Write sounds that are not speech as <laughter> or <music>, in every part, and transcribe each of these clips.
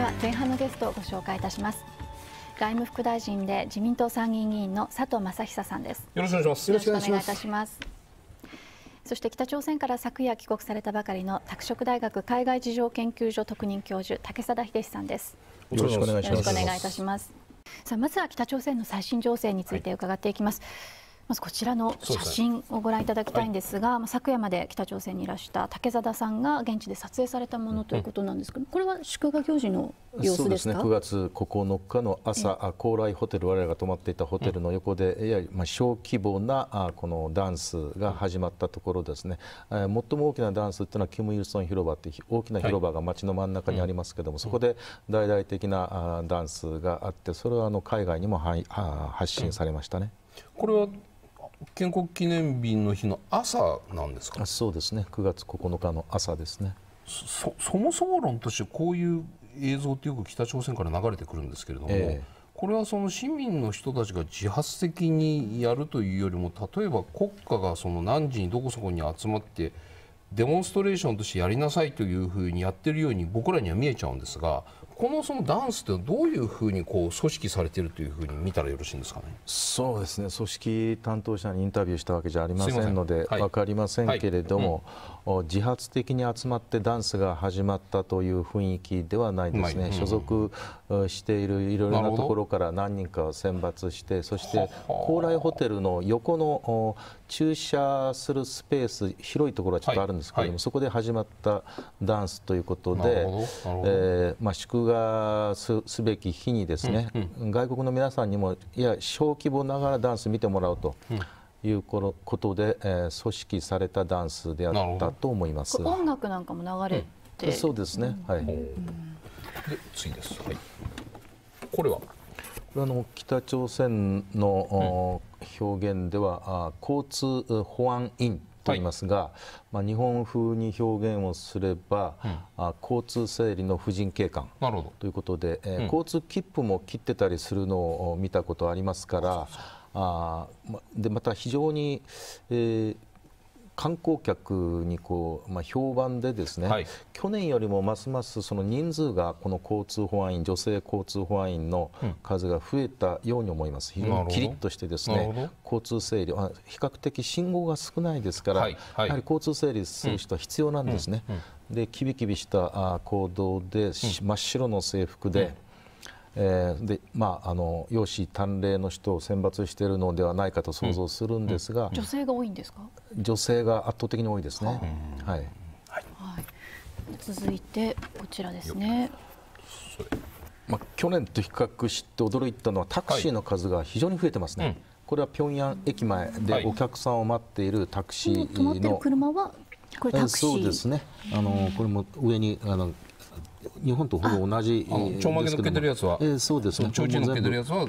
では前半のゲストをご紹介いたします外務副大臣で自民党参議院議員の佐藤正久さんですよろしくお願いしますよろしくお願いいたしますそして北朝鮮から昨夜帰国されたばかりの拓殖大学海外事情研究所特任教授竹貞秀さんですよろしくお願いしますさあまずは北朝鮮の最新情勢について伺っていきます、はいまずこちらの写真をご覧いただきたいんですが、すねはい、昨夜まで北朝鮮にいらした竹貞さんが現地で撮影されたものということなんですけど、これは祝賀行事の様子ですかそうですね、9月9日の朝、高麗ホテル、我々が泊まっていたホテルの横で、ややまあ小規模なあこのダンスが始まったところですね、え最も大きなダンスというのは、キム・イルソン広場という大きな広場が街の真ん中にありますけれども、そこで大々的なあダンスがあって、それはあの海外にもはあ発信されましたね。これは建国記念日の日の朝なんですかそうですね9月9日の朝ですねそもそも論としてこういう映像ってよく北朝鮮から流れてくるんですけれども、えーこれはその市民の人たちが自発的にやるというよりも例えば国家がその何時にどこそこに集まってデモンストレーションとしてやりなさいというふうにやってるように僕らには見えちゃうんですがこのそのダンスってどういうふうにこう組織されているというふうに見たらよろしいんですかねそうですね組織担当者にインタビューしたわけじゃありませんので分かりませんけれども、はいうん、自発的に集まってダンスが始まったという雰囲気ではないですね、うん、所属しているいろいろなところから何人かを選抜してそして高麗ホテルの横の駐車するスペース広いところはちょっとあるんですけれども、はい、そこで始まったダンスということで、えー、まあ、祝賀がすすべき日にですね、うんうん、外国の皆さんにもいや小規模ながらダンス見てもらうと。いうことで、えー、組織されたダンスであったと思います。音楽なんかも流れて、うん、そうですね。はい。で次です。はい。これはこれあの北朝鮮の、表現ではあ交通保安院と言いますが、はい、まあ、日本風に表現をすれば、うん、あ交通整理の婦人警官ということで、えうん、交通切符も切ってたりするのを見たことありますからあまでまた非常に、えー観光客にこう、まあ、評判でですね、はい、去年よりもますますその人数がこの交通保安員女性交通保安員の数が増えたように思います、非常にキリッとしてですね交通整理比較的信号が少ないですから、はいはい、やはり交通整理する人は必要なんですね、うんうん、でキビキビしたあ行動で、真っ白の制服で、えー、でまああの容姿端麗の人を選抜しているのではないかと想像するんですが、うんうん、女性が多いんですか女性が圧倒的に多いですね、はい、はい、はい、続いてこちらですねまあ、去年と比較して驚いたのはタクシーの数が非常に増えてますね、はいうん、これは平壌駅前でお客さんを待っているタクシーの、はい、車はこれタクシーそうですねあのこれも上にあの日本とほぼ同じちょんまげ乗っけてるやつは、えそうですねちょうちん乗っけてるやつは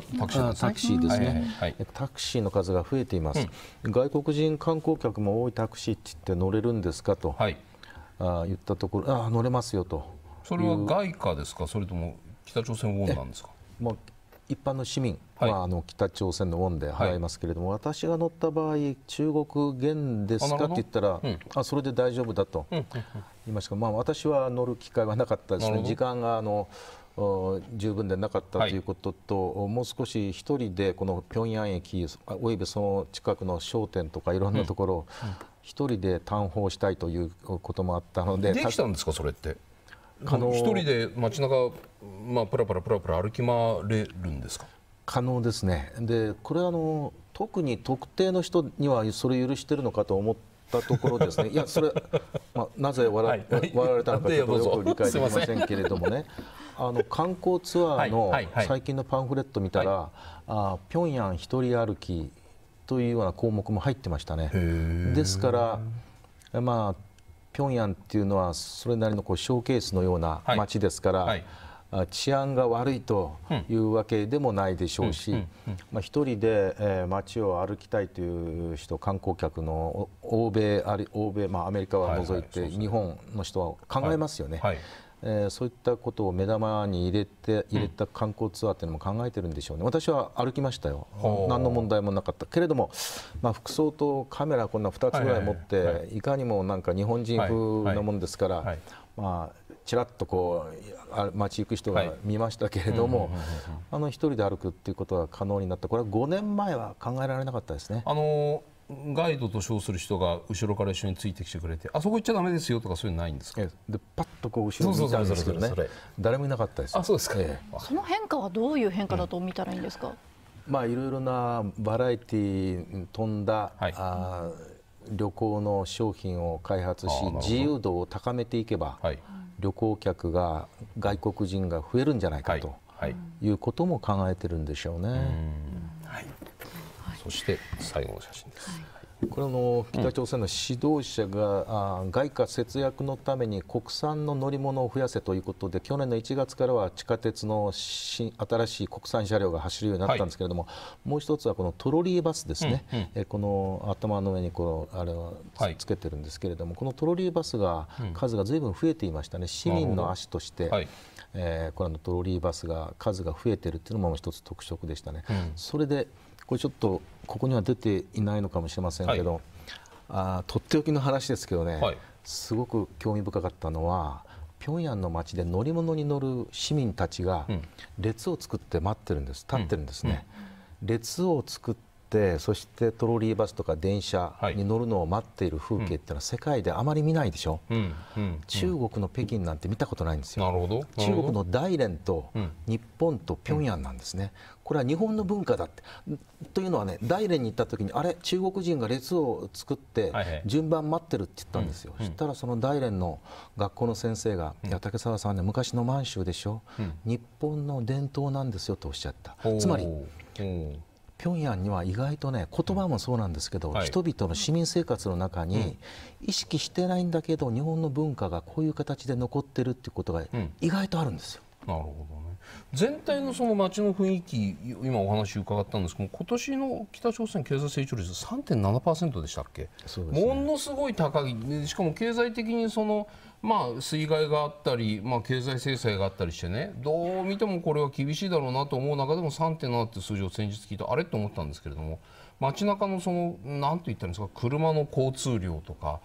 タクシーですねタクシーですね、タクシーの数が増えています、うん、外国人観光客も多いタクシーってって乗れるんですかと、はい、あ言ったところあ乗れますよとそれは外貨ですかそれとも北朝鮮ウォンなんですかまあ一般の市民、はい、まあ、あの北朝鮮のウォンで払いますけれども、はい、私が乗った場合、中国元ですかって言ったら、うん、あそれで大丈夫だと言いましたが、まあ、私は乗る機会はなかったですね、時間があの十分でなかったということと、はい、もう少し1人でこの平壌駅、およびその近くの商店とかいろんなところ一1人で探訪したいということもあったので、できたんですか、それって。一人で街中まあプラプラプラプラ歩き回れるんですか可能ですねでこれあの特に特定の人にはそれ許してるのかと思ったところですね <laughs> いやそれ、まあ、なぜ笑,、はい、笑われたのかちょっとよく理解できませんけれどもねあの観光ツアーの最近のパンフレット見たら、ピョンヤンあ平壌一人歩きというような項目も入ってましたね。ですからまあ平壌っていうのはそれなりのこうショーケースのような街ですから、はいはい、治安が悪いというわけでもないでしょうし、一人で、えー、街を歩きたいという人観光客の欧米あ欧米、まあ、アメリカは除いて、日本の人は考えますよね。はいえー、そういったことを目玉に入れて入れた観光ツアーっていうのも考えてるんでしょうね、私は歩きましたよ、何の問題もなかったけれども、まあ、服装とカメラ、こんな2つぐらい持って、いかにもなんか日本人風なもんですから、まあ、ちらっとこう街行く人が見ましたけれども、一人で歩くっていうことが可能になった、これは5年前は考えられなかったですね。あのーガイドと称する人が後ろから一緒についてきてくれてあそこ行っちゃだめですよとかそういうのないんですかでパッとこう後ろに見たんですけどね誰もいなかったですあそうですか、ええ、その変化はどういう変化だと見たらいいんですか、まあいろいろなバラエティー飛んだ、はい、あ旅行の商品を開発し自由度を高めていけば、はい、旅行客が外国人が増えるんじゃないかと、はい、いうことも考えてるんでしょうね。うそして最後の写真です。はいこれの北朝鮮の指導者が、うん、外貨節約のために国産の乗り物を増やせということで去年の1月からは地下鉄の新しい国産車両が走るようになったんですけれども、はい、もう1つはこのトロリーバスですね、うんうん、えこの頭の上にこうあれをつ,、けてるんですけれども、このトロリーバスが数がずいぶん増えていましたね市民の足として。えー、これのトロリーバスが数が増えてるっていうのも一つ特色でしたね、うん、それでこれちょっとここには出ていないのかもしれませんけど、はい、あとっておきの話ですけどね、はい、すごく興味深かったのは平壌の街で乗り物に乗る市民たちが列を作って待ってるんです立ってるんですね、うんうん、列を作ってってそしてトロリーバスとか電車に乗るのを待っている風景っていうのは世界であまり見ないでしょ、うんうんうん、中国の北京なんて見たことないんですよ中国の大連と日本と平壌なんですね、これは日本の文化だってというのはね大連に行った時にあれ中国人が列を作って順番待ってるって言ったんですよ、はいはい、そしたらその大連の学校の先生が「いや竹澤さんね昔の満州でしょ、日本の伝統なんですよ」とおっしゃったつまり、平壌には意外とね言葉もそうなんですけど、はい、人々の市民生活の中に意識してないんだけど日本の文化がこういう形で残ってるっていうことが意外とあるんですよ。うん、なるほどね全体のその街の雰囲気今お話伺ったんですけど今年の北朝鮮経済成長率3.7%でしたっけ、ね、ものすごい高いしかも経済的にそのまあ、水害があったり、まあ、経済制裁があったりしてねどう見てもこれは厳しいだろうなと思う中でも3.7って数字を先日聞いてあれと思ったんですけれども街中のその何と言ったんですか車の交通量とか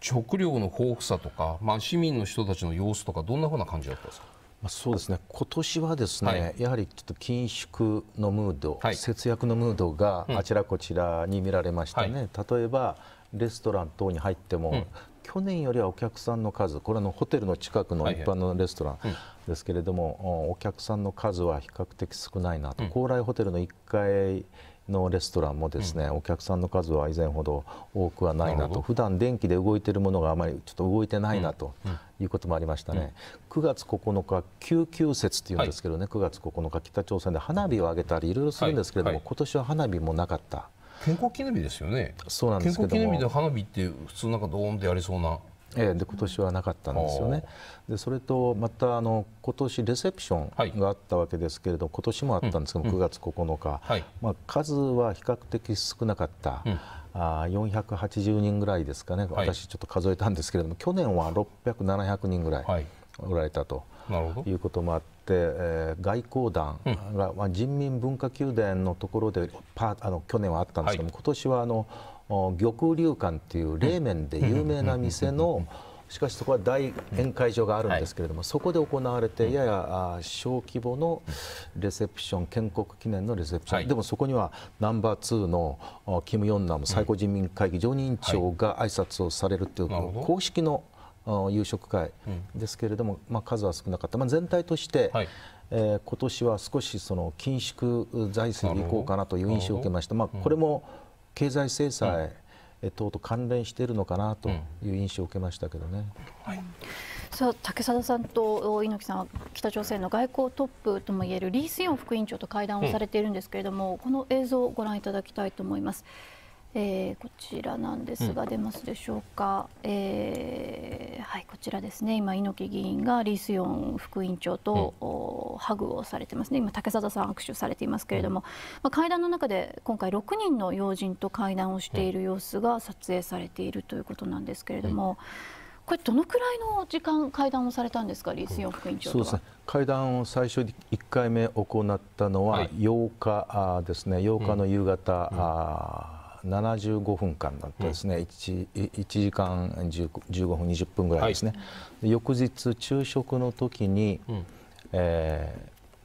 食料の豊富さとか、まあ、市民の人たちの様子とかどんなふうな感じだったんですかまあ、そうですね今年はですね、はい、やはりちょっと緊縮のムード、はい、節約のムードがあちらこちらに見られましたね、うん例えばレストラン等に入っても、うん、去年よりはお客さんの数これのホテルの近くの一般のレストランですけれども、お客さんの数は比較的少ないなと、高麗ホテルの1階のレストランもですね、うん、お客さんの数は以前ほど多くはないなと普段電気で動いているものがあまりちょっと動いてないなということもありましたね、うん9月9日救急節っていうんですけどね、はい、9月9日北朝鮮で花火を上げたりいろいろするんですけれども、はいはい、今年は花火もなかった。健康記念日ですよねそうなんですけども花火って普通なんかドーンってやりそうなええ、で今年はなかったんですよね、でそれとまたあの今年レセプションがあったわけですけれど、はい、今年もあったんですけど、うん、9月9日、はい、まあ、数は比較的少なかった、うん、あ480人ぐらいですかね、私、ちょっと数えたんですけれども、去年は600、700人ぐらいおられたと。いなるほどいうこともあっえー、外交団が、うん、人民文化宮殿のところでパあの去年はあったんですけども、はい、今年はあの玉龍館っていう冷麺で有名な店の、しかしそこは大宴会場があるんですけれども、はい、そこで行われてやや小規模のレセプション建国記念のレセプション、はい、でもそこにはナンバー2のキム・ヨンナム最高人民会議常任委員長が挨拶をされるという、公式の夕食会ですけれども、まあ、数は少なかった、まあ、全体として、はいえー、今年は少しその緊縮財政にいこうかなという印象を受けました、まあ、これも経済制裁等と関連しているのかなという印象を受けましたけどね。はいさあ竹貞さんと猪木さんは北朝鮮の外交トップともいえるリー・スヨン副委員長と会談をされているんですけれども、この映像をご覧いただきたいと思います。えー、こちらなんですが、出ますでしょうか、えー、はいこちらですね今猪木議員がリース・ヨン副委員長と、うん、ハグをされてますね今竹里さん握手されていますけれども、うん、まあ、会談の中で今回6人の要人と会談をしている様子が撮影されているということなんですけれども。これどのくらいの時間会談をされたんですか、リース・ヨン副委員長そうです、ね、会談を最初に1回目行ったのは8日ですね、はい、8日の夕方、75分間だったですね、うん、1, 1, 時間15分20分ぐらいですね、はい、翌日昼食の時に、うん、え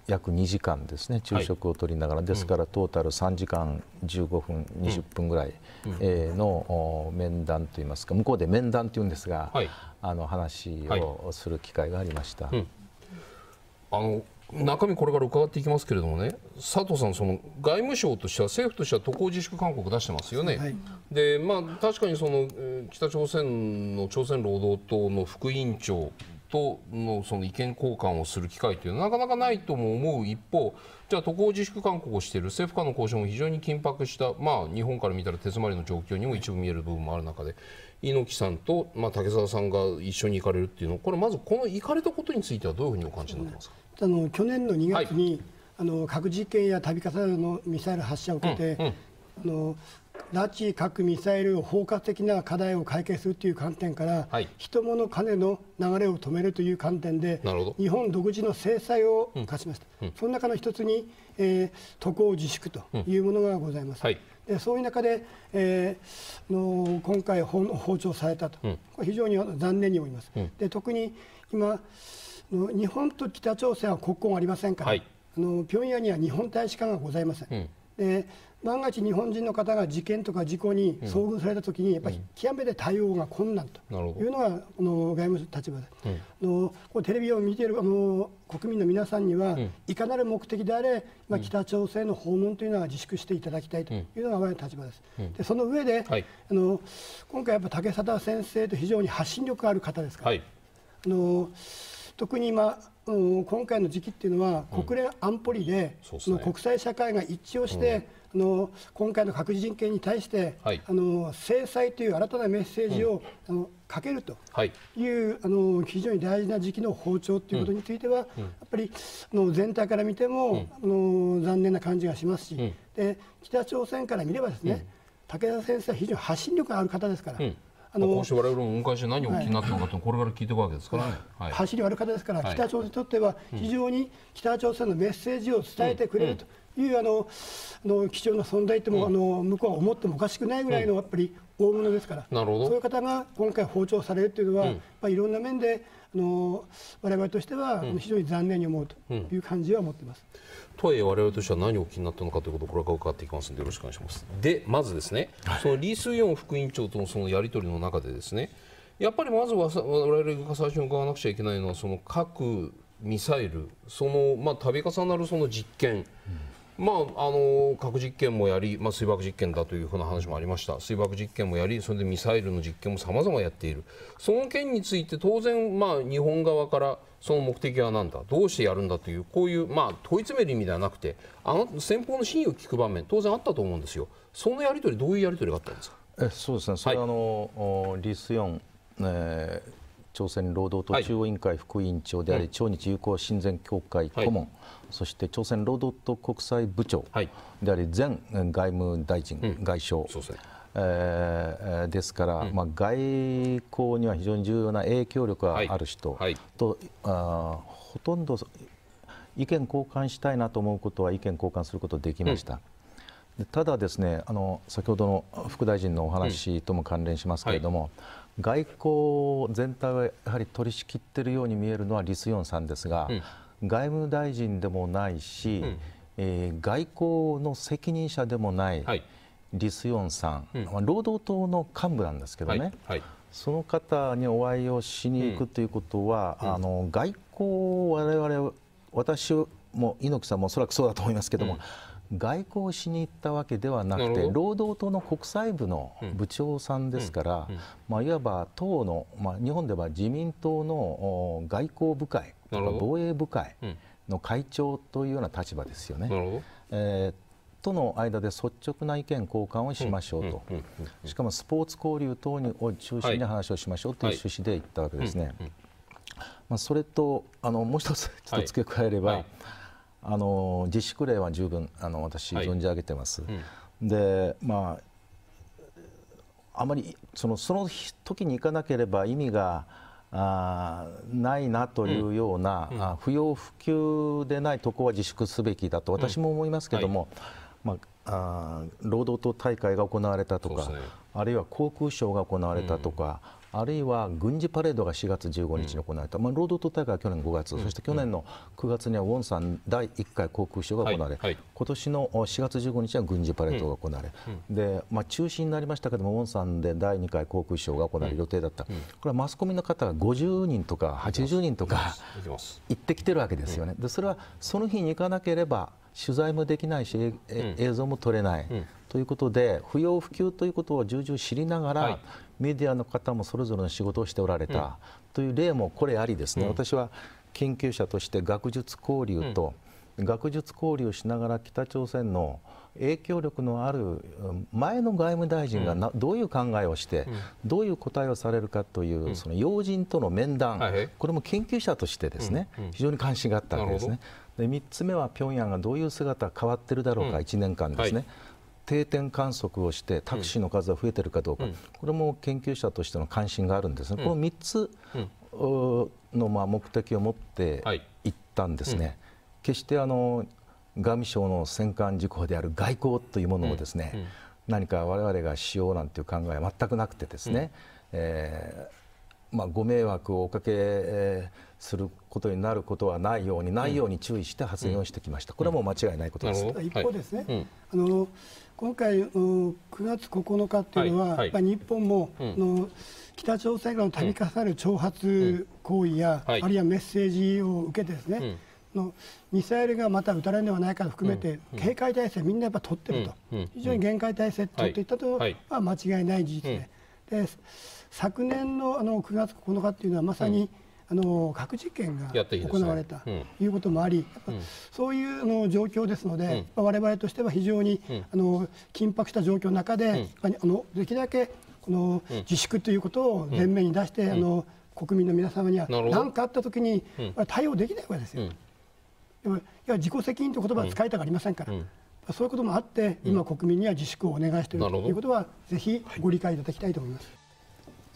ー、約2時間ですね昼食をとりながら、はい、ですからトータル3時間15分20分ぐらい、うん、えー、の面談といいますか向こうで面談というんですが、はい、あの話をする機会がありました。あの中身これから伺っていきますけれどもね佐藤さんその外務省としては政府としては渡航自粛勧告出してますよね、はい、でまあ確かにその北朝鮮の朝鮮労働党の副委員長とのその意見交換をする機会というのはなかなかないとも思う一方じゃあ渡航自粛勧告をしている政府間の交渉も非常に緊迫した、まあ、日本から見たら手詰まりの状況にも一部見える部分もある中で猪木さんと、まあ、竹澤さんが一緒に行かれるっていうのこれまずこの行かれたことについてはどういうふうにお感じになってますか、あの去年の2月に、はい、あの核実験や度重るのミサイル発射を受けて、うんうん、あの拉致、核、ミサイルを包括的な課題を解決するという観点から、はい、人物、金の流れを止めるという観点で、日本独自の制裁を課しました、うんうん、その中の一つに、えー、渡航自粛というものがございます。うんはいでそういう中で、えー、の今回訪朝されたと、これ非常に残念に思います。うん、で特に今日本と北朝鮮は国交がありませんから、はい、あの平壌には日本大使館がございません。うんで万が一日本人の方が事件とか事故に遭遇されたときに、やっぱり極めて対応が困難というのが、この外務立場で、うん、のテレビを見ているあの国民の皆さんには、いかなる目的であれ、まあ、北朝鮮の訪問というのは自粛していただきたいというのが我々の立場です。でその上で、はい、あの今回、やっぱ竹貞先生と非常に発信力がある方ですから、はい、あの特に今、まあうん、今回の時期っていうのは国連安保理で、うんね、国際社会が一致をして、うん、あの今回の核人権に対して、はい、あの制裁という新たなメッセージを、うん、あのかけるという、はい、あの非常に大事な時期の包丁ということについては、やっぱりあの全体から見ても、あの残念な感じがしますし、で北朝鮮から見ればですね、武田先生は非常に発信力がある方ですから。あの今週我々もで何を気になったのかと、これから聞いていくわけですからね、はい、走り悪かったですから、北朝鮮にとっては非常に北朝鮮のメッセージを伝えてくれると、いうあのあの貴重な存在とも、うん、あの向こうは思ってもおかしくないぐらいの、やっぱり大物ですから、なるほどそういう方が今回、訪朝されるというのは、うん、まあ、いろんな面であの我々としては、非常に残念に思うという感じは持ってます、うん、とはいえ、我々としては何を気になったのかということをこれから伺っていきますのでよろしくお願いします。で、まずですね、はい、そのリー・スヨン副委員長とのそのやり取りの中でですね、やっぱりまず我々が最初に伺わなくちゃいけないのはその核ミサイルその、まあ、度重なるその実験、うんまああの核実験もやり、まあ、水爆実験だというふうな話もありました水爆実験もやりそれでミサイルの実験もさまざまやっているその件について当然、まあ、日本側からその目的は何だどうしてやるんだというこういう、まあ、問い詰める意味ではなくてあの先方の真意を聞く場面当然あったと思うんですよそのやり取りどういうやり取りがあったんですかえそうですねそれ、はい、あのリスヨえー朝鮮労働党中央委員会副委員長であり、はい、朝日友好親善協会顧問、はいそして朝鮮労働党国際部長であり、前外務大臣、外相、えー、ですから、うん、まあ、外交には非常に重要な影響力がある人と、はいはい、あほとんど意見交換したいなと思うことは意見交換することできました。うん、ただですねあの先ほどの副大臣のお話とも関連しますけれども、うんはい、外交全体はやはり取り仕切っているように見えるのはリ・スヨンさんですが、外務大臣でもないし、うん、えー、外交の責任者でもない、リス・ヨンさん、うんまあ、労働党の幹部なんですけどね、はいはい、その方にお会いをしに行くということは、うん、あの外交を我々私も猪木さんもおそらくそうだと思いますけども、外交しに行ったわけではなくて労働党の国際部の部長さんですから、まあ、いわば党の、まあ、日本では自民党の外交部会とか防衛部会の会長というような立場ですよね。えとの間で率直な意見交換をしましょうと、しかもスポーツ交流等を中心に話をしましょうという趣旨で言ったわけですね。まあ、それとあのもう一つちょっと付け加えれば、はいはいあの自粛令は十分あの私、存じ上げてます。うん、でまああまりそのその時に行かなければ意味があないなというような、うんうん、不要不急でないとこは自粛すべきだと私も思いますけども、うんはい、まあ、あ労働党大会が行われたとか、ね、あるいは航空ショーが行われたとか、あるいは軍事パレードが4月15日に行われた、うん、まあ、労働党大会は去年5月、うん、そして去年の9月にはウォンさん第1回航空ショーが行われ、はいはい、今年の4月15日は軍事パレードが行われ、うん、でまあ、中止になりましたけども、ウォンさんで第2回航空ショーが行われる予定だった、これはマスコミの方が50人とか80人とか行ってきてるわけですよね。でそれはその日に行かなければ取材もできないし、映像も撮れない、ということで不要不急ということを重々知りながら、はいメディアの方もそれぞれの仕事をしておられたという例もこれありですね、うん、私は研究者として学術交流と、学術交流をしながら北朝鮮の影響力のある前の外務大臣がな、どういう考えをして、どういう答えをされるかという、その要人との面談、これも研究者としてですね、非常に関心があったわけですね。で3つ目は平壌がどういう姿変わってるだろうか、1年間ですね。はい定点観測をしてタクシーの数が増えているかどうか、うん、これも研究者としての関心があるんですね、この3つのまあ目的を持っていったんですね、はい、決してあの外務省の戦艦事項である外交というものをですね、何か我々がしようなんていう考えは全くなくてですね、えーまあ、ご迷惑をおかけすることになることはないように、ないように注意して発言をしてきました、これはもう間違いないことです、一方ですね、うん、あの今回、9月9日というのは、はいはい、日本も、うん、北朝鮮の度重なる挑発行為や、うんうんはい、あるいはメッセージを受けてですね、のミサイルがまた撃たれるのではないか含めて、警戒態勢、みんなやっぱ取ってると、非常に厳戒態勢取っていったとは間違いない事実で、で昨年のあの9月9日というのは、まさに、うんあの核実験が行われたと、ねうん、いうこともあり、そういうの状況ですので、うん、我々としては非常に、うん、あの緊迫した状況の中で、あのできるだけこの自粛ということを前面に出して、あの国民の皆様には何かあったときに、対応できないわけですよ。うん、いや自己責任という言葉は使いたくありませんから。そういうこともあって、今、国民には自粛をお願いしているということは、ぜひご理解いただきたいと思います。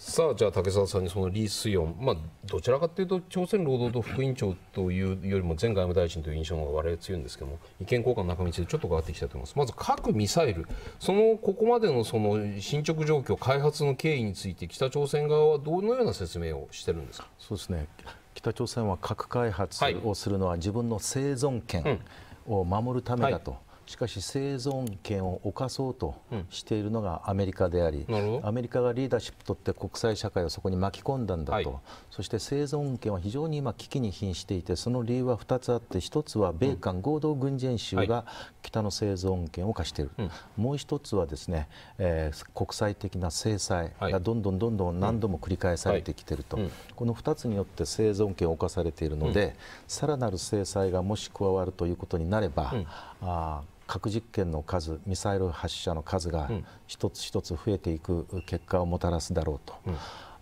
さあじゃあ竹澤さんにそのリ・スヨン、まあ、どちらかというと朝鮮労働党副委員長というよりも前外務大臣という印象のわが我々強いんですけども意見交換の中道でちょっと変わっていきたいと思いますまず核・ミサイルそのここまでのその進捗状況開発の経緯について北朝鮮側はどのような説明をしてるんですかそうですね北朝鮮は核開発をするのは自分の生存権を守るためだと。はいはいしかし生存権を侵そうとしているのがアメリカであり、うん、アメリカがリーダーシップとって国際社会をそこに巻き込んだんだと、はい、そして生存権は非常に今危機に瀕していてその理由は2つあって1つは米韓合同軍事演習が北の生存権を貸している、うん、もう1つはですね、えー、国際的な制裁がどんどんどんどん何度も繰り返されてきていると、はい、この2つによって生存権を侵されているので、うん、さらなる制裁がもし加わるということになれば、あ核実験の数ミサイル発射の数が一つ一つ増えていく結果をもたらすだろうと、うん、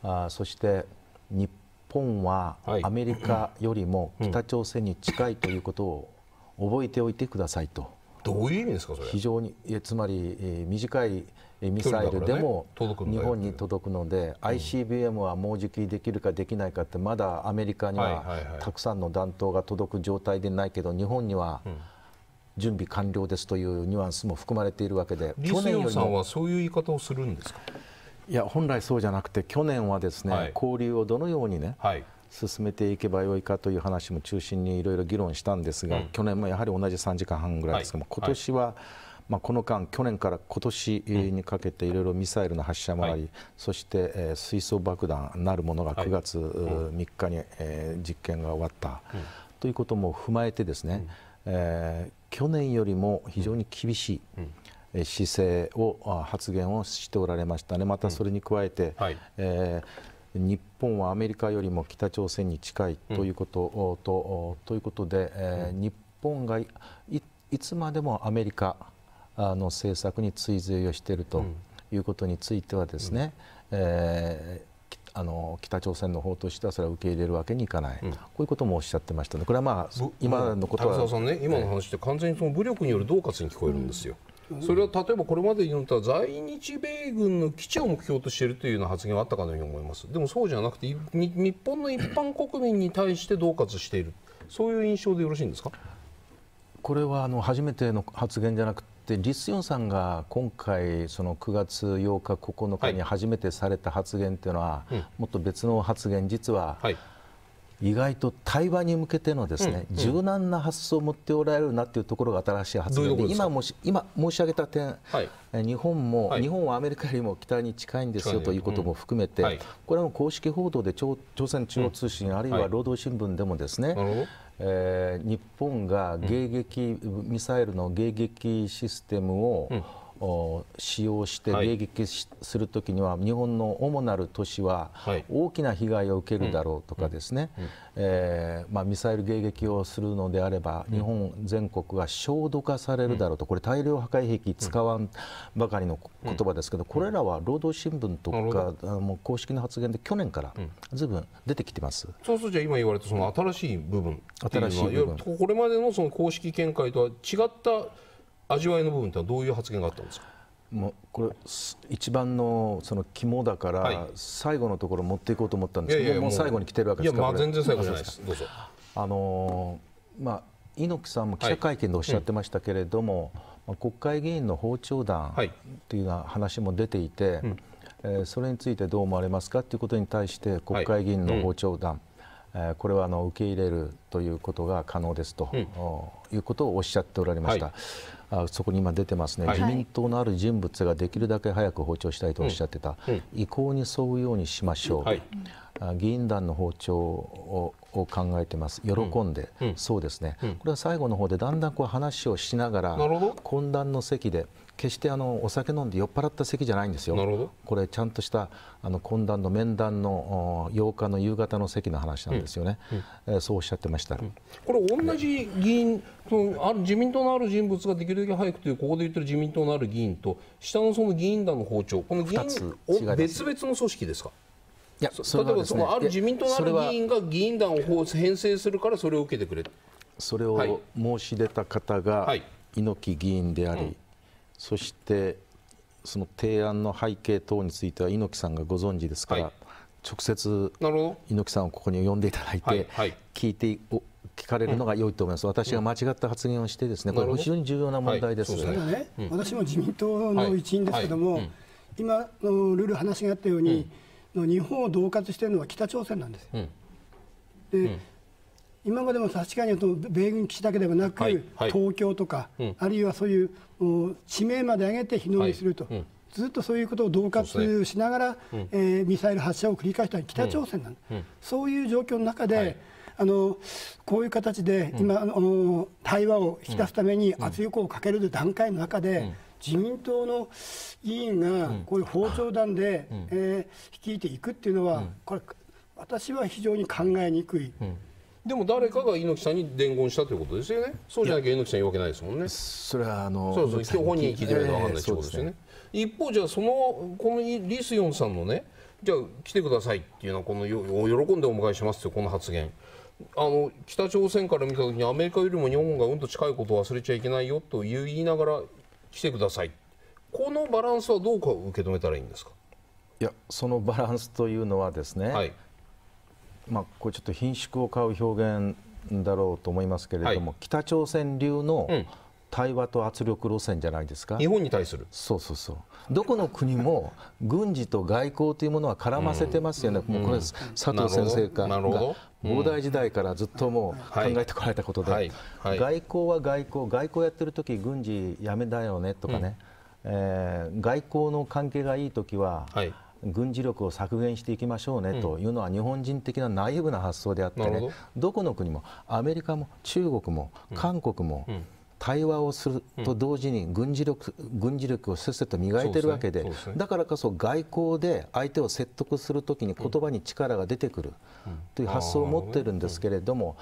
あそして日本はアメリカよりも北朝鮮に近いということを覚えておいてくださいと。どういう意味ですかそれ非常につまり、えー、短いミサイルでも日本に届くので、ICBM はもうじきできるかできないかってまだアメリカにはたくさんの弾頭が届く状態でないけど日本には、うん準備完了ですというニュアンスも含まれているわけで去年よりさんはそういう言い方をするんですかいや本来そうじゃなくて去年はですね、はい、交流をどのようにね、はい、進めていけばよいかという話も中心にいろいろ議論したんですが、うん、去年もやはり同じ3時間半ぐらいですけども、はい、今年は、まあ、この間、去年から今年にかけていろいろミサイルの発射もあり、うん、そして、えー、水素爆弾なるものが9月3日に、えー、実験が終わった、うん、ということも踏まえてですね、えー、去年よりも非常に厳しい姿勢を、発言をしておられましたね、またそれに加えて、はい、えー、日本はアメリカよりも北朝鮮に近いということと,、ということで、えー、日本がいつまでもアメリカの政策に追随をしているということについてはですね、えーあの北朝鮮の方としてはそれは受け入れるわけにいかない、うん、こういうこともおっしゃってましたの、ね、でこれはまあ今のことはさんね今の話って完全にその武力による恫喝に聞こえるんですよ。うん、それは例えばこれまでにのと在日米軍の基地を目標としているというような発言はあったかのように思いますでもそうじゃなくて日本の一般国民に対して恫喝しているそういう印象でよろしいんですかこれはあの初めての発言じゃなくでリスヨンさんが今回その9月8日9日に初めてされた発言というのは、はい、もっと別の発言実は、はい、意外と対話に向けてのですね、うんうん、柔軟な発想を持っておられるなというところが新しい発言で今もし今申し上げた点、はい、日本も、はい、日本はアメリカよりも北に近いんですよということも含めて、うんはい、これはも公式報道で朝鮮中央通信、あるいは労働新聞でもですね、えー、日本が迎撃、ミサイルの迎撃システムを、うん使用して迎撃するときには、日本の主なる都市は大きな被害を受けるだろうとかですね、ミサイル迎撃をするのであれば、日本全国が焦土化されるだろうと、これ、大量破壊兵器使わんばかりの言葉ですけど、これらは労働新聞とか、もう公式の発言で去年からずいぶん出てきてます。そうすると今言われたその新しい部分新しい部分これまでのその公式見解とは違った味わいの部分ってどういう発言があったんですかもうこれ一番のその肝だから、最後のところ持っていこうと思ったんですけど、いやいもう最後に来てるわけですかいやまあ全然最後じゃないですどうぞあのまあ猪木さんも記者会見でおっしゃってましたけれども、はいうん、まあ、国会議員の訪朝団というような話も出ていて、はいえー、それについてどう思われますかということに対して国会議員の訪朝団、はいうん、えー、これはあの受け入れるということが可能ですと。いうことをおっしゃっておられました。あそこに今出てますね、はい、自民党のある人物ができるだけ早く包丁したいとおっしゃってた、うん意向に沿うようにしましょう、はい、議員団の包丁を考えてます喜んで、うん、そうですね、これは最後の方でだんだんこう話をしながら懇談の席で決してあのお酒飲んで酔っ払った席じゃないんですよ、なるほどこれ、ちゃんとしたあの懇談の面談の8日の夕方の席の話なんですよね、うんうん、えそうおっしゃってました、うん、これ、同じ議員、そのある自民党のある人物ができるだけ早くという、ここで言ってる自民党のある議員と、下のその議員団の包丁、この議員団、別々の組織ですか。いや、ね、例えばそある自民党のある議員が議員団を編成するからそれを受けてくれそれを申し出た方が猪木議員であり、はいうんそしてその提案の背景等については猪木さんがご存知ですから、はい、直接猪木さんをここに呼んでいただいて、聞いてお聞かれるのが良いと思います、私が間違った発言をしてですね、これ非常に重要な問題です、はい、ね、ねうん、私も自民党の一員ですけども、はいはいうん、今のルール話があったように、うん、日本を恫喝しているのは北朝鮮なんですで、今までも確かに米軍基地だけではなく、はいはい、東京とか、うん、あるいはそういう地名まで上げて日の入りすると、はいうん、ずっとそういうことを恫喝しながら、ね、うん、えー、ミサイル発射を繰り返した北朝鮮なんで、うん、そういう状況の中で、あのこういう形で今、あの対話を引き出すために圧力をかける段階の中で、自民党の議員がこういう包丁弾で、えー、率いていくっていうのは、これ私は非常に考えにくい。でも誰かが猪木さんに伝言したということですよね。そうじゃなきゃ猪木さん言うわけないですもんね。それはあのそうそう今日本人に聞いてみると分かんないってことですよね。えー、ね一方じゃあそのこのリスヨンさんのねじゃあ来てくださいっていうのはこのよ喜んでお迎えしますってこの発言。あの北朝鮮から見た時にアメリカよりも日本がうんと近いことを忘れちゃいけないよと言いながら来てくださいこのバランスはどうか受け止めたらいいんですかいやそのバランスというのはですね、はい、まあ、これちょっと品縮を買う表現だろうと思いますけれども、はい、北朝鮮流の、対話と圧力路線じゃないですか日本に対するそうそうそうどこの国も <laughs> 軍事と外交というものは絡ませてますよね、うん、もうこれ、佐藤先生が膨大時代からずっともう考えてこられたことで、はいはいはい、外交は外交外交やってる時軍事やめだよねとかね、うん、えー、外交の関係がいい時は、はい軍事力を削減していきましょうねというのは日本人的なナイーブな発想であってね、どこの国もアメリカも中国も韓国も、対話をすると同時に軍事力,、軍事力をせっせと磨いてるわけで、だからこそ外交で相手を説得するときに言葉に力が出てくるという発想を持ってるんですけれども。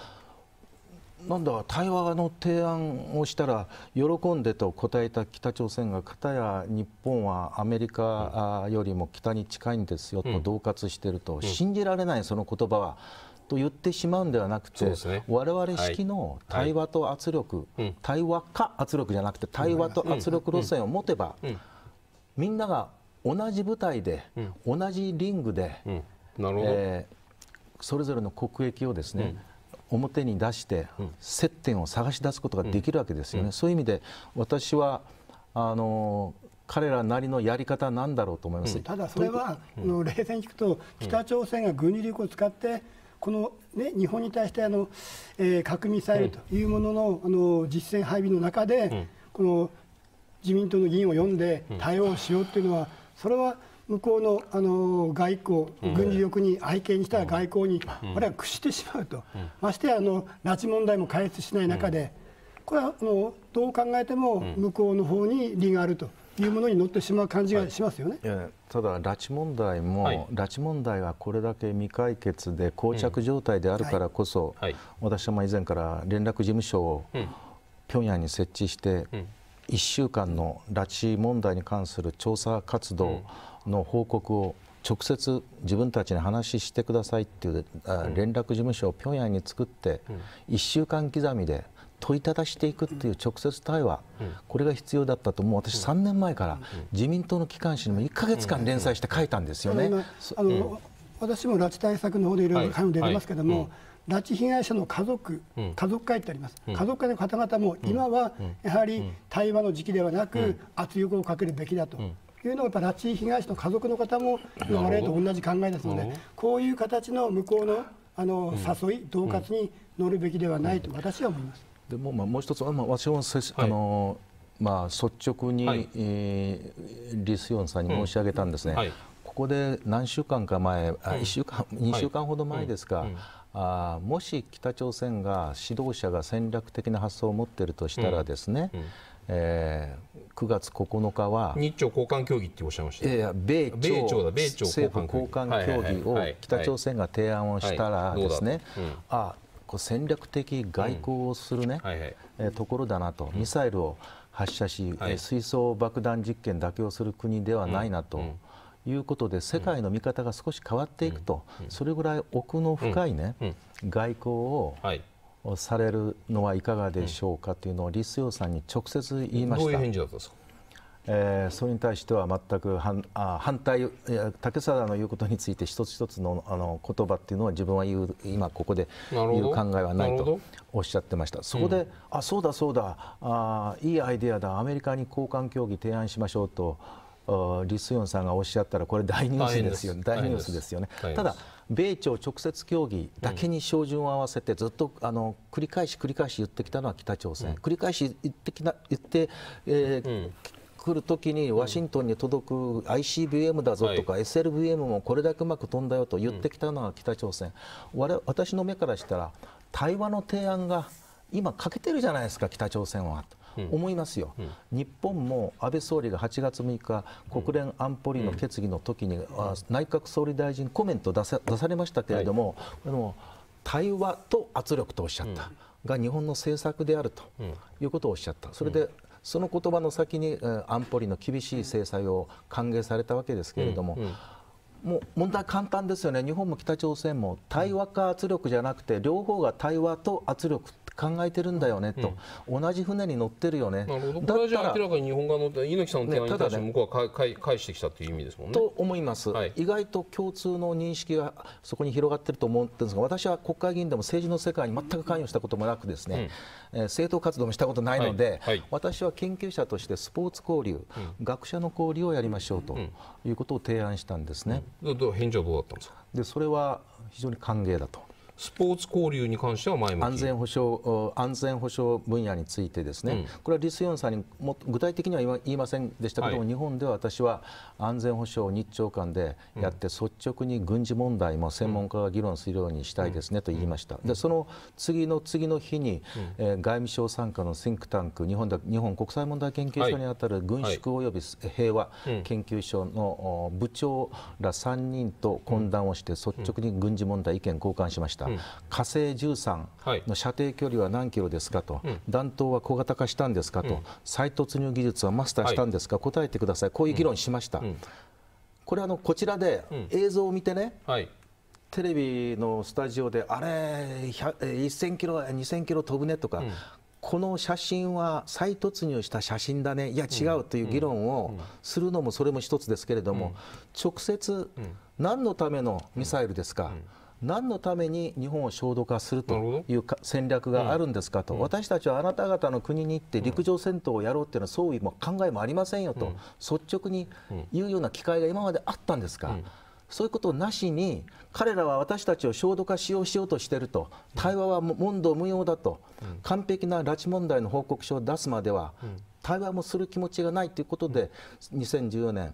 なんだ対話の提案をしたら喜んでと答えた北朝鮮が片や日本はアメリカよりも北に近いんですよと恫喝していると、信じられないその言葉はと言ってしまうんではなくて、我々式の対話と圧力、対話か圧力じゃなくて対話と圧力路線を持てば、みんなが同じ舞台で、同じリングで、えそれぞれの国益をですね、表に出して接点を探し出すことができるわけですよね、そういう意味で私はあの彼らなりのやり方なんだろうと思います、ただそれは、うん、冷静に聞くと北朝鮮が軍事力を使ってこの、ね、日本に対してあの、えー、核ミサイルというものの,、あの実戦配備の中で、この自民党の議員を読んで対応しようというのはそれは向こうのあの外交、軍事力に背景にした外交に、我々は屈してしまうと、ましてやあの拉致問題も解決しない中で、これはあのどう考えても向こうの方に利があると。いうものに乗ってしまう感じがしますよね、はい、ただ、拉致問題も、はい、拉致問題はこれだけ未解決で膠着状態であるからこそ、うんはい、私は以前から連絡事務所を平壌に設置して、うん、1週間の拉致問題に関する調査活動、うんの報告を直接自分たちに話してくださいっていう、連絡事務所を平壌に作って、1週間刻みで問いただしていくっていう直接対話、これが必要だったともう私3年前から自民党の機関紙にも1か月間連載して書いたんですよね。あの私も拉致対策の方でいろいろ関与で出ますけども、拉致被害者の家族、家族会ってあります、う家族会の方々も今はやはり対話の時期ではなく、圧力をかけるべきだと、いうのは拉致被害者の家族の方も我々と同じ考えですのでこういう形の向こうのあの誘い、恫喝に乗るべきではないと私は思います。でもまあもう一つは、まあ、私は、あのまあ、率直に、はい、えー、リスヨンさんに申し上げたんですね、うんはい、ここで何週間か前、あ1週間、2週間ほど前ですか、はいうんあもし北朝鮮が指導者が戦略的な発想を持っているとしたらですね、うんうん、えー、9月9日は日朝交換協議っておっしゃいました、いや米朝米朝だ米朝政府交換協議を北朝鮮が提案をしたらですね、はいはいはいうん、あ戦略的外交をするね、うんはいはい、えー、ところだなと、ミサイルを発射し、はい、水素爆弾実験だけをする国ではないなと。うんいうことで世界の見方が少し変わっていくと、それぐらい奥の深いね、外交を、はいをされるのはいかがでしょうかというのを李須陽さんに直接言いました。どういう返事だったんですかえー、それに対しては全く反あ反対竹貞の言うことについて一つ一つのあの言葉っていうのは自分は言う今ここで言う考えはないとおっしゃってましたそこで、うん、あそうだそうだあいいアイデアだアメリカに交換協議提案しましょうとリス・ヨンさんがおっしゃったらこれ大ニュースですよね大ニュースですよねただ米朝直接協議だけに照準を合わせて、ずっとあの繰り返し繰り返し言ってきたのは北朝鮮、繰り返し言ってきな言って、えー来るときにワシントンに届く ICBM だぞとか、SLBM もこれだけうまく飛んだよと言ってきたのは北朝鮮、私の目からしたら対話の提案が今欠けてるじゃないですか北朝鮮はと。思いますよ、日本も安倍総理が8月6日、国連安保理の決議の時に、内閣総理大臣コメント出さ出されましたけれども、はい、対話と圧力とおっしゃった、が日本の政策であるということをおっしゃった。それで、その言葉の先に安保理の厳しい制裁を歓迎されたわけですけれども、うんうん、もう問題簡単ですよね、日本も北朝鮮も対話か圧力じゃなくて、両方が対話と圧力考えてるんだよねと、同じ船に乗ってるよね。なるほど。これは明らかに日本側の猪木さんの提案に対して向こうは返、ね、返してきたという意味ですもんね。と思います、はい、意外と共通の認識がそこに広がってると思ってるんですが、私は国会議員でも政治の世界に全く関与したこともなくですね、うん、えー、政党活動もしたことないので、はいはい、私は研究者としてスポーツ交流、うん、学者の交流をやりましょうということを提案したんですね。うん、うん、返事はどうだったんですか。でそれは非常に歓迎だと。スポーツ交流に関しては前向き安全保障安全保障分野についてですね、うん、これはリス・ヨンさんにも具体的には言いませんでしたけども、はい、日本では私は安全保障日朝間でやって、率直に軍事問題も専門家が議論するようにしたいですね、と言いました、でその次の次の日に、うん、えー、外務省傘下のシンクタンク日本だ日本国際問題研究所にあたる軍縮及び平和研究所の部長ら3人と懇談をして率直に軍事問題意見交換しました。、火星13の射程距離は何キロですかと、弾頭は小型化したんですかと、再突入技術はマスターしたんですか、答えてください、こういう議論しました。これあのこちらで映像を見てね、はいテレビのスタジオであれ1000キロ2000キロ飛ぶねとか、うん、この写真は再突入した写真だねいや違うという議論をするのもそれも一つですけれども、直接何のためのミサイルですか、うんうん何のために日本を焦土化するという戦略があるんですかと、うん、私たちはあなた方の国に行って陸上戦闘をやろうというのは総理も考えもありませんよと、率直に言うような機会が今まであったんですか。そういうことなしに彼らは私たちを焦土化しようしようとしていると対話は問答無用だと、完璧な拉致問題の報告書を出すまでは対話もする気持ちがないということで2014年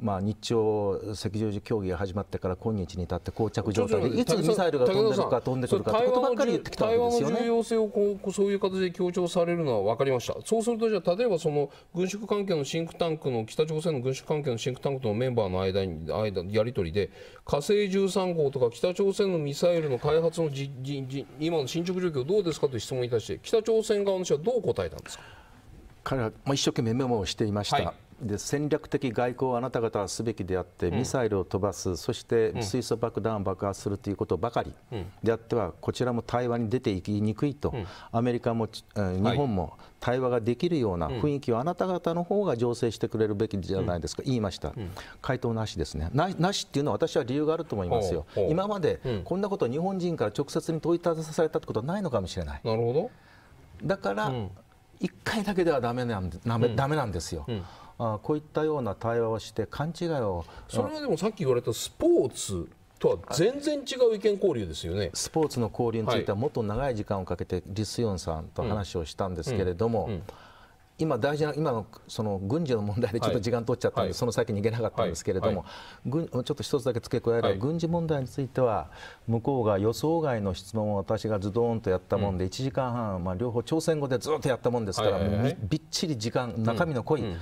まあ、日朝赤十字協議が始まってから今日に至って膠着状態でいつミサイルが飛んでるか飛んでくるかってことばっかり言ってきたわけですよね。対話の重要性をこうそういう形で強調されるのは分かりました。そうするとじゃあ例えばその軍縮関係のシンクタンクの北朝鮮の軍縮関係のシンクタンクとのメンバーの間に間やり取りで火星13号とか北朝鮮のミサイルの開発のじじじ今の進捗状況どうですかという質問に対して北朝鮮側の人はどう答えたんですか。彼は一生懸命メモをしていました、はい、で戦略的外交をあなた方はすべきであって、うん、ミサイルを飛ばす、そして水素爆弾を爆発するということばかりであっては、こちらも対話に出ていきにくいと、うん、アメリカも、えー、日本も対話ができるような雰囲気をあなた方の方が醸成してくれるべきじゃないですか、言いました、回答なしですねな、なしっていうのは私は理由があると思いますよ、今までこんなことを日本人から直接に問いただされたってことはないのかもしれない。なるほどだから、うん1回だけではダメなんでダメ,、ダメなんですよ。うんあこういったような対話をして勘違いをそれはでもさっき言われたスポーツとは全然違う意見交流ですよねスポーツの交流についてはもっと長い時間をかけてリスヨンさんと話をしたんですけれども、うんうんうん今大事な今のその軍事の問題でちょっと時間取っちゃったんで、はい、その先に行けなかったんですけれども、はいはい、ちょっと一つだけ付け加えれば、軍事問題については向こうが予想外の質問を私がズドーンとやったもんで、うん、1時間半、まあ、両方朝鮮語でずっとやったもんですから、もうびっちり時間中身の濃い1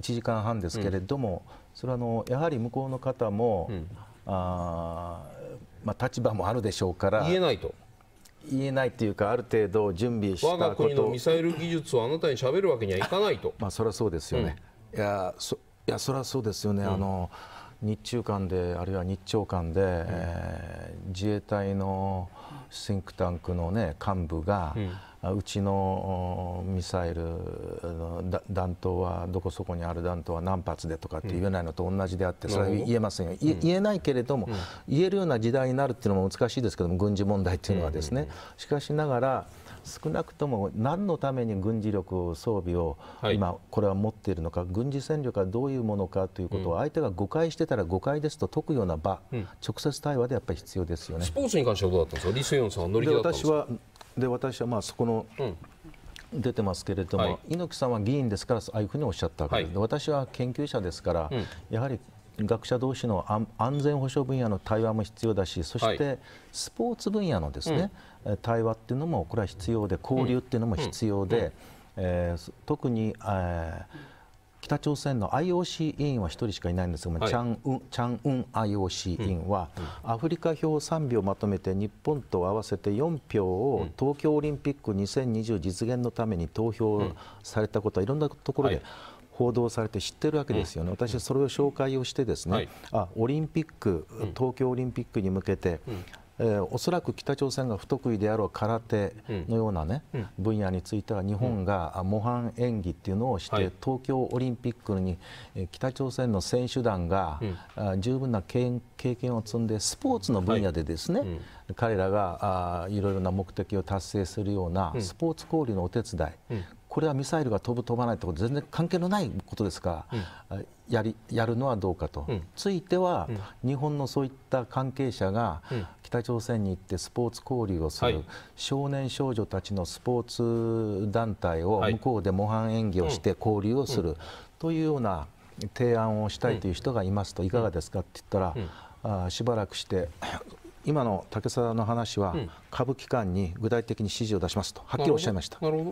時間半ですけれども、それはあのやはり向こうの方も、うん、あまあ、立場もあるでしょうから言えないと言えないというかある程度準備したこと我が国のミサイル技術をあなたにしゃべるわけにはいかないとまあそれはそうですよね、うん、いやそいやそれはそうですよね、うん、あの日中間であるいは日朝間で、うん、えー、自衛隊のシンクタンクの、ね、幹部が、うんうちのミサイル弾頭はどこそこにある弾頭は何発でとかって言えないのと同じであってそれは言えませんよ、言えないけれども、言えるような時代になるっていうのも難しいですけども軍事問題っていうのはですねしかしながら少なくとも何のために軍事力、装備を今、これは持っているのか、軍事戦力はどういうものかということを相手が誤解してたら誤解ですと解くような場、うん、直接対話でやっぱり必要ですよね。スポーツに関してはどうだったんですか、リ・スヨンさんは乗り気だったんですか。私はで私はまあそこの、うん出てますけれども、はい、猪木さんは議員ですから、ああいうふうにおっしゃったわけではい、私は研究者ですから、うん、やはり学者同士の安全保障分野の対話も必要だし、そしてスポーツ分野のですね、うん対話っていうのもこれは必要で交流っていうのも必要で、うんうん、えー、特に、えー、北朝鮮の IOC 委員は1人しかいないんですが、はい、チャンウンチャンウン IOC 委員は、アフリカ票3票まとめて日本と合わせて4票を東京オリンピック2020実現のために投票されたことはいろんなところで、はい報道されて知ってるわけですよね、私はそれを紹介をしてですね、はい、あオリンピック、東京オリンピックに向けて、うん、えー、おそらく北朝鮮が不得意であろう空手のようなね、うん、分野については日本が模範演技っていうのをして、東京オリンピックに北朝鮮の選手団が、うん、十分な経験を積んでスポーツの分野でですね、はいうん、彼らがあいろいろな目的を達成するようなスポーツ交流のお手伝い、これはミサイルが飛ぶ飛ばないと全然関係のないことですから、うん、やりやるのはどうかと、うん、ついては、うん、日本のそういった関係者が、北朝鮮に行ってスポーツ交流をする、はい、少年少女たちのスポーツ団体を向こうで模範演技をして交流をする、というような提案をしたいという人がいますといかがですかって言ったら、あしばらくして今の武田の話は、歌舞伎館に具体的に指示を出しますとはっきりおっしゃいました。なるほ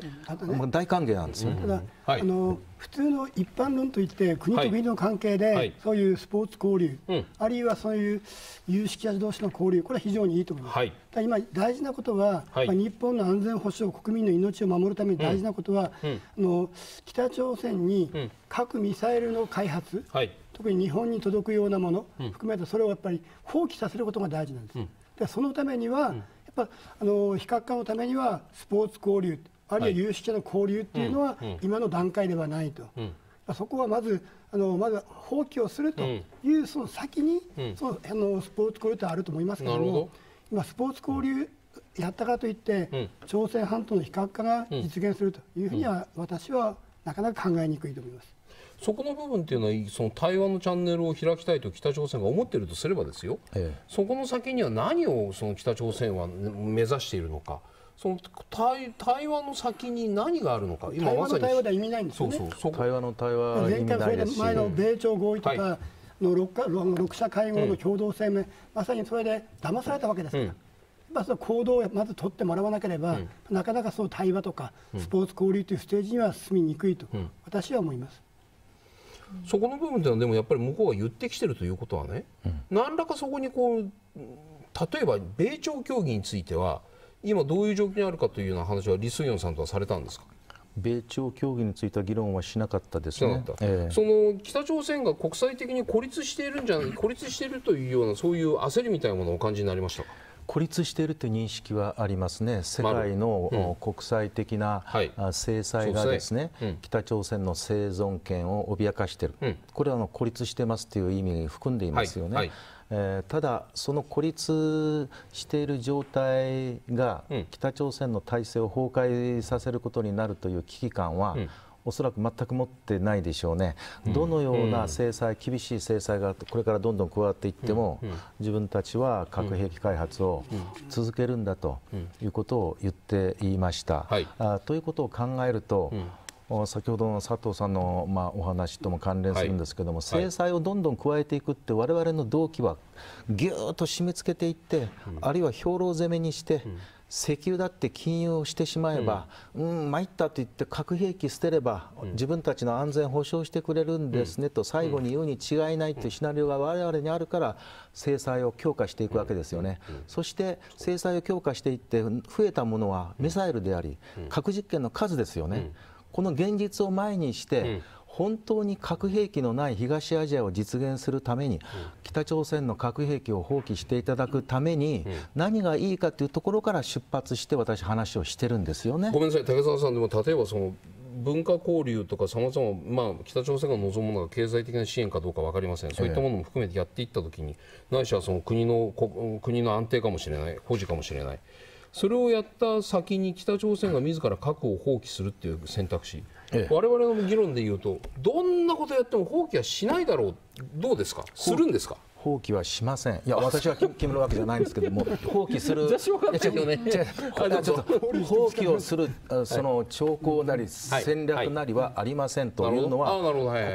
ど、大歓迎なんですよ、ね、ただ、はい、あの普通の一般論といって国と国の関係で、はい、そういうスポーツ交流、うん、あるいはそういう有識者同士の交流これは非常にいいと思います。はい、今大事なことは、はい、日本の安全保障国民の命を守るために大事なことは、うんうん、あの北朝鮮に核・ミサイルの開発、はい特に日本に届くようなもの、含めてそれをやっぱり放棄させることが大事なんです。でそのためには、やっぱあの非核化のためにはスポーツ交流あるいは有識者の交流っていうのは、今の段階ではないと、うんうん、そこはまずあのまず放棄をするという、その先に、うん、そのあのスポーツ交流ってあると思いますけども今スポーツ交流やったからといって、朝鮮半島の非核化が実現するというふうには、私はなかなか考えにくいと思います。そこの部分っていうのはその対話のチャンネルを開きたいと北朝鮮が思っているとすればですよ、ええ、そこの先には何をその北朝鮮は目指しているのか。その対対話の先に何があるのか、今まさに対話の対話では意味ないんですよね。そうそう対話の対話前それで前の米朝合意とかの 6,、はい、者会合の共同声明、うん、まさにそれで騙されたわけですから。うんまず行動をまず取ってもらわなければ、うん、なかなかその対話とか、スポーツ交流というステージには進みにくいと、私は思います。そこの部分っいうのはでもやっぱり向こうが言ってきてるということはね、何らかそこにこう例えば米朝協議については今どういう状況にあるかというような話は李スヨンさんとはされたんですか米朝協議についた議論はしなかったですね。えー、その北朝鮮が国際的に孤立しているんじゃない孤立しているというようなそういう焦りみたいなものをお感じになりましたか。孤立しているという認識はありますね、世界の国際的な制裁がですね、北朝鮮の生存権を脅かしている、これはの孤立してますという意味に含んでいますよね。えただ、その孤立している状態が北朝鮮の体制を崩壊させることになるという危機感は、おそらく全く持ってないでしょうね、どのような制裁、厳しい制裁がこれからどんどん加わっていっても、自分たちは核兵器開発を続けるんだということを言っていました。はい、あということを考えると、先ほどの佐藤さんの、まあ、お話とも関連するんですけども、制裁をどんどん加えていくって我々の動機はぎゅーっと締め付けていって、あるいは兵糧攻めにして、石油だって禁輸をしてしまえば、うん、うん、参ったと言って核兵器捨てれば、うん、自分たちの安全保障してくれるんですね、と最後に言うに違いないというシナリオが我々にあるから制裁を強化していくわけですよね、そして制裁を強化していって増えたものはミサイルであり、核実験の数ですよね。この現実を前にして、本当に核兵器のない東アジアを実現するために、北朝鮮の核兵器を放棄していただくために、何がいいかというところから出発して、私、話をしてるんですよね。ごめんなさい竹澤さんでも例えばその文化交流とかさまざま北朝鮮が望むのが経済的な支援かどうか分かりませんそういったものも含めてやっていったときに、ないしはその国の国の安定かもしれない保持かもしれないそれをやった先に北朝鮮が自ら核を放棄するっていう選択肢ええ、我々の議論でいうとどんなことやっても放棄はしないだろうどうですかするんですか放棄はしませんいや私は <laughs> 決めるわけじゃないんですけども <laughs> 放棄する放棄をする <laughs> その兆候なり戦略なりはありませんというのは、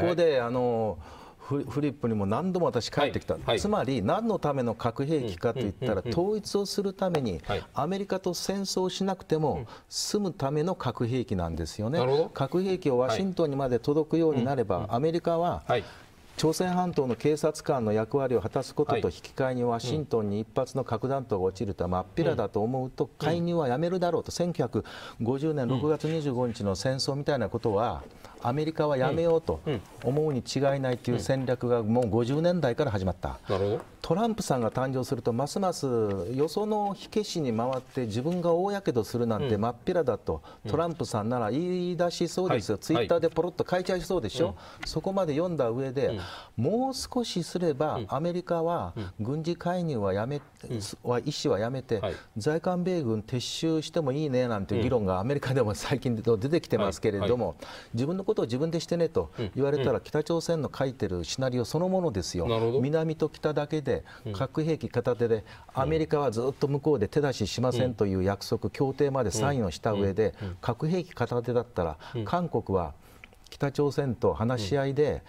ここであのーフリップにも何度も私書いてきた、はいはい、つまり何のための核兵器かといったら、統一をするために、アメリカと戦争しなくても済むための核兵器なんですよね。核兵器をワシントンにまで届くようになれば、アメリカは、朝鮮半島の警察官の役割を果たすことと引き換えにワシントンに一発の核弾頭が落ちるとは真っ平だと思うと介入はやめるだろうと1950年6月25日の戦争みたいなことはアメリカはやめようと思うに違いないという戦略がもう50年代から始まった、トランプさんが誕生するとますますよその火消しに回って自分が大やけどするなんてまっぴらだと、トランプさんなら言い出しそうですよ、ツイッターでポロっと書いちゃいそうでしょ、そこまで読んだ上で、もう少しすればアメリカは軍事介入はやめ、は意思はやめて、在韓米軍撤収してもいいねなんていう議論がアメリカでも最近出てきてますけれども、自分のことことを自分でしてねと言われたら、北朝鮮の書いてるシナリオそのものですよ、南と北だけで、核兵器片手で、アメリカはずっと向こうで手出ししませんという約束、協定までサインをした上で、核兵器片手だったら、韓国は北朝鮮と話し合いで、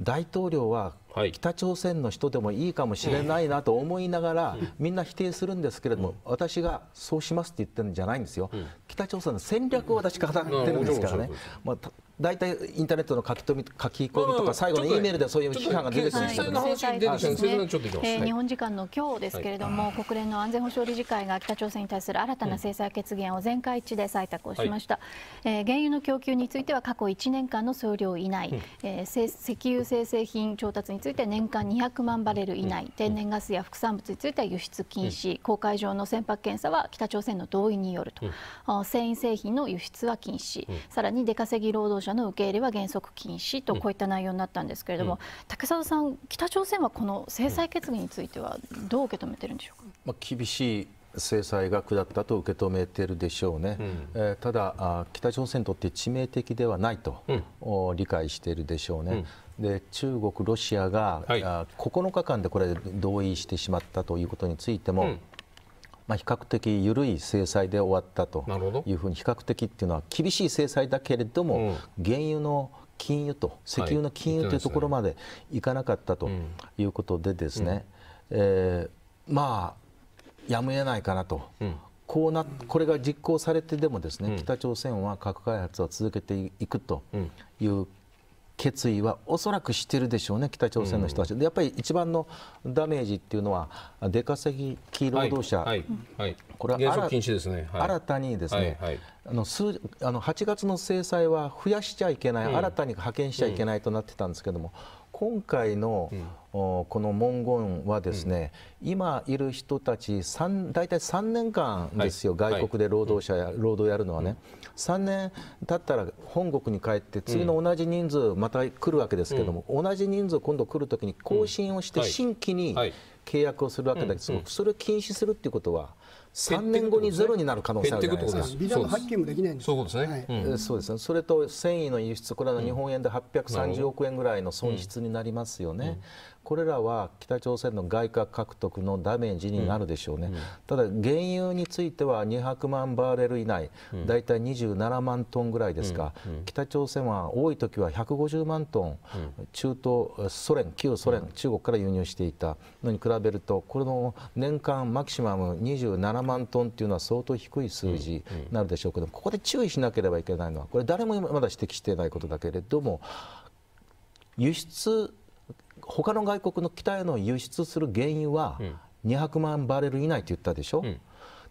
大統領は北朝鮮の人でもいいかもしれないなと思いながら、みんな否定するんですけれども、私がそうしますって言ってるんじゃないんですよ、北朝鮮の戦略を私、語ってるんですからね、まあ、大体インターネットの書き込み書き込みとか最後の E メールでそういう批判が出てくるんですけど、日本時間の今日ですけれども、はい、国連の安全保障理事会が北朝鮮に対する新たな制裁決議案を全会一致で採択をしました、うえー、原油の供給については過去1年間の総量以内、うん、えー、石油生成品調達について年間200万バレル以内、うん、天然ガスや副産物については輸出禁止、公海上の船舶検査は北朝鮮の同意によると、うん、繊維製品の輸出は禁止、さらに出稼ぎ労働者者の受け入れは原則禁止とこういった内容になったんですけれども、うん、竹澤さん、北朝鮮はこの制裁決議についてはどう受け止めてるんでしょうか。まあ、厳しい制裁が下ったと受け止めているでしょうね、うん、えー、ただ北朝鮮にとって致命的ではないと、うん、理解しているでしょうね、うん、で中国、ロシアが、はい、9日間でこれ同意してしまったということについても、うんまあ、比較的緩い制裁で終わったというふうに比較的っていうのは厳しい制裁だけれども、原油の金融と石油の金融というところまでいかなかったということでですね、えまあやむを得ないかなと。こうなこれが実行されてでもですね、北朝鮮は核開発を続けていくという決意はおそらくしてるでしょうね、北朝鮮の人たち、うん、でやっぱり一番のダメージっていうのは、出稼ぎ労働者、はいはいはい、すね、は、い、新たにですね、あの数あの8月の制裁は増やしちゃいけない、うん、新たに派遣しちゃいけないとなってたんですけども、今回の、うんこの文言はですね、うん、今いる人たち大体3年間ですよ、はい、外国で労働者や、はい、労働やるのはね、うん、3年経ったら本国に帰って次の同じ人数また来るわけですけども、うん、同じ人数今度来るときに更新をして新規に契約をするわけだけど、それを禁止するっていうことは3年後にゼロになる可能性あるじゃないですか。ビザの発見もできないんですそうですね、はいうん、そうですそれと繊維の輸出、これは日本円で830億円ぐらいの損失になりますよね。うんこれらは北朝鮮の外貨獲得のダメージになるでしょうね、うん、ただ、原油については200万バーレル以内、大体27万トンぐらいですか、うん、北朝鮮は多い時は150万トン、中東、ソ連、旧ソ連、中国から輸入していたのに比べると、これの年間マキシマム27万トンっていうのは相当低い数字になるでしょうけどここで注意しなければいけないのは、これ、誰もまだ指摘していないことだけれども、輸出他の外国の北への輸出する原油は200万バレル以内と言ったでしょ、うん、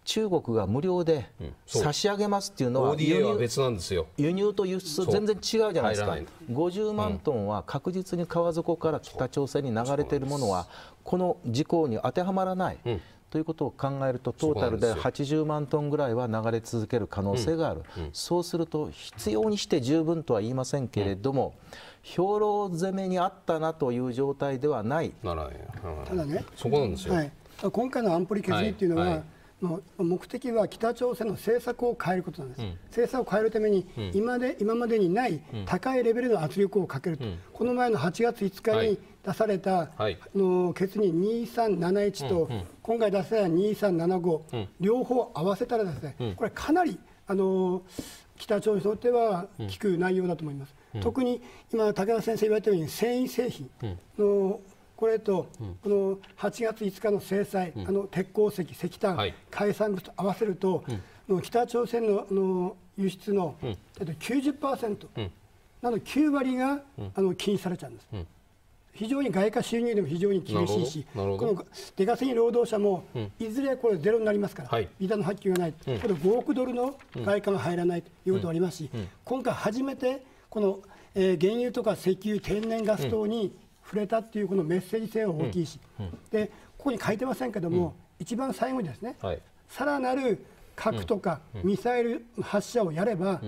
中国が無料で差し上げますっていうのは輸入輸入と輸出全然違うじゃないですか50万トンは確実に川底から北朝鮮に流れているものはこの事項に当てはまらない、うんということを考えるとトータルで80万トンぐらいは流れ続ける可能性がある、そうすると必要にして十分とは言いませんけれども、兵糧攻めにあったなという状態ではないただねそこなんですよ、はい、今回の安保理決議っていうのは、はい目的は北朝鮮の政策を変えることなんです、うん、政策を変えるために今で、今までにない高いレベルの圧力をかけると、うん、この前の8月5日に出された、はい、あの決議2371と、うんうん、今回出された2375、うん、両方合わせたらですね、うん、これかなりあの北朝鮮にとっては効く内容だと思います。うん、特に今武田先生言われたように繊維製品の、これと、この8月5日の制裁、あの鉄鉱石、石炭、はい、海産物と合わせると、北朝鮮のの輸出の、うん、90%、うん、なの9割が、うん、あの禁止されちゃうんです。うん非常に外貨収入でも非常に厳しいし、この出稼ぎ労働者も、いずれこれゼロになりますから、はい、ビザの発給がない、これ5億ドルの外貨が入らないということがありますし、今回初めてこの、え原油とか石油、天然ガス等に触れたっていうこのメッセージ性は大きいし、でここに書いてませんけども、一番最後にですね、はい、さらなる核とかミサイル発射をやれば、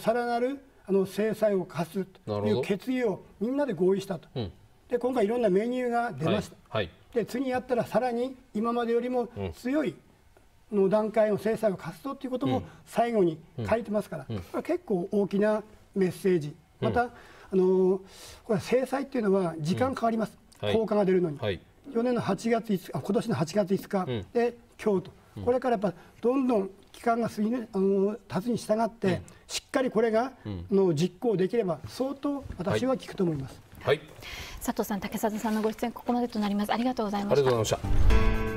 さらなるあの制裁を科すという決議をみんなで合意したと、うん、で今回いろんなメニューが出ました、はいはい、で次やったらさらに今までよりも強いの段階の制裁を科すとということも最後に書いてますから、うんうん、結構大きなメッセージ、また、うん、あのー、これ制裁っていうのは時間変わります、はい、効果が出るのに、はい、4年の8月5日あ今年の8月5日で、今日と、これからやっぱどんどん期間が過ぎ、る、あの経つに従って、しっかりこれが、の実行できれば相当私は効くと思います。はい、佐藤さん、竹里さんのご出演ここまでとなります。ありがとうございました。